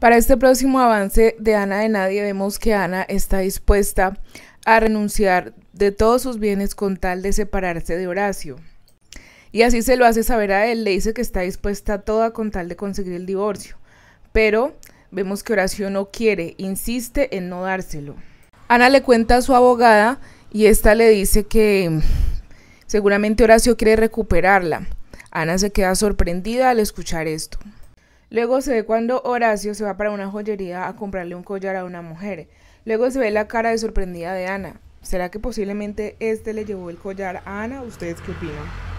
Para este próximo avance de Ana de Nadie vemos que Ana está dispuesta a renunciar de todos sus bienes con tal de separarse de Horacio. Y así se lo hace saber a él, le dice que está dispuesta a toda con tal de conseguir el divorcio. Pero vemos que Horacio no quiere, insiste en no dárselo. Ana le cuenta a su abogada y esta le dice que seguramente Horacio quiere recuperarla. Ana se queda sorprendida al escuchar esto. Luego se ve cuando Horacio se va para una joyería a comprarle un collar a una mujer. Luego se ve la cara de sorprendida de Ana. ¿Será que posiblemente este le llevó el collar a Ana? ¿Ustedes qué opinan?